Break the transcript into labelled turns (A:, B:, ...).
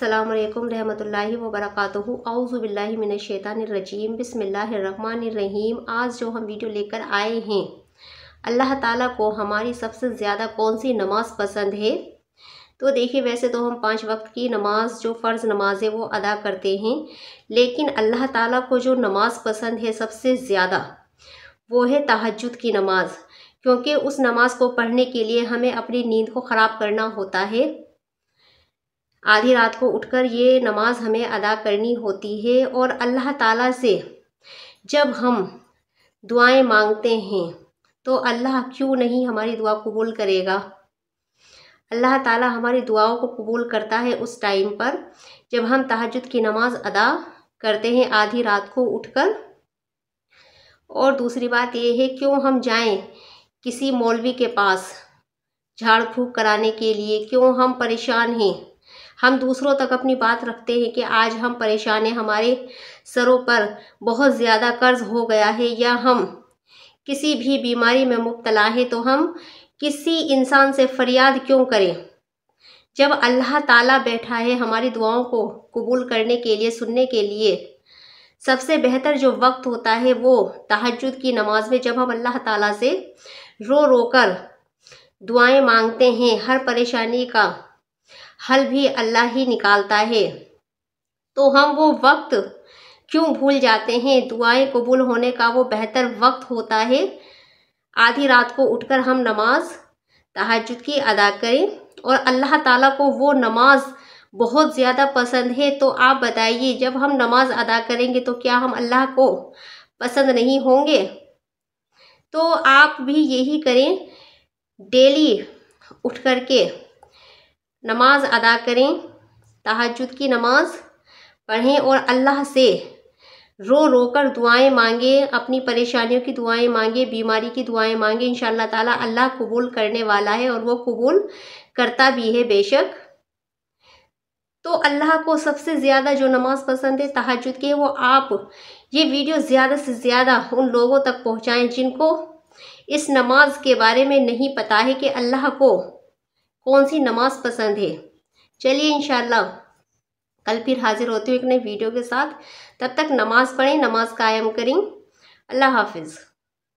A: असलकम वालेकुम वरक व शैतानरजीम बसमीम आज जो हम वीडियो लेकर आए हैं अल्लाह ताला को हमारी सबसे ज़्यादा कौन सी नमाज़ पसंद है तो देखिए वैसे तो हम पांच वक्त की नमाज जो फ़र्ज़ नमाज है वो अदा करते हैं लेकिन अल्लाह ताला को जो नमाज पसंद है सबसे ज़्यादा वो है तहजद की नमाज क्योंकि उस नमाज को पढ़ने के लिए हमें अपनी नींद को ख़राब करना होता है आधी रात को उठकर ये नमाज हमें अदा करनी होती है और अल्लाह ताला से जब हम दुआएं मांगते हैं तो अल्लाह क्यों नहीं हमारी दुआ कबूल करेगा अल्लाह ताला हमारी दुआओं को कबूल करता है उस टाइम पर जब हम तहजद की नमाज़ अदा करते हैं आधी रात को उठकर और दूसरी बात यह है क्यों हम जाएं किसी मौलवी के पास झाड़ फूँक कराने के लिए क्यों हम परेशान हैं हम दूसरों तक अपनी बात रखते हैं कि आज हम परेशान हैं हमारे सरों पर बहुत ज़्यादा कर्ज हो गया है या हम किसी भी बीमारी में मुबतला है तो हम किसी इंसान से फरियाद क्यों करें जब अल्लाह ताला बैठा है हमारी दुआओं को कबूल करने के लिए सुनने के लिए सबसे बेहतर जो वक्त होता है वो तहजद की नमाज में जब हम अल्लाह ताला से रो रो कर दुआएं मांगते हैं हर परेशानी का हल भी अल्लाह ही निकालता है तो हम वो वक्त क्यों भूल जाते हैं दुआएं कबूल होने का वो बेहतर वक्त होता है आधी रात को उठकर हम नमाज तहजद की अदा करें और अल्लाह ताला को वो नमाज बहुत ज़्यादा पसंद है तो आप बताइए जब हम नमाज अदा करेंगे तो क्या हम अल्लाह को पसंद नहीं होंगे तो आप भी यही करें डेली उठ कर के नमाज अदा करें तहजद की नमाज पढ़ें और अल्लाह से रो रो कर दुआएँ मांगें अपनी परेशानियों की दुआएँ मांगें बीमारी की दुआएँ मांगें इन ताला अल्लाह कबूल करने वाला है और वो कबूल करता भी है बेशक तो अल्लाह को सबसे ज़्यादा जो नमाज पसंद है तहजद की है वो आप ये वीडियो ज़्यादा से ज़्यादा उन लोगों तक पहुँचाएँ जिनको इस नमाज के बारे में नहीं पता है कि अल्लाह को कौन सी नमाज पसंद है चलिए इन कल फिर हाजिर होते हूँ एक नई वीडियो के साथ तब तक नमाज़ पढ़ें नमाज कायम करें अल्लाह हाफिज़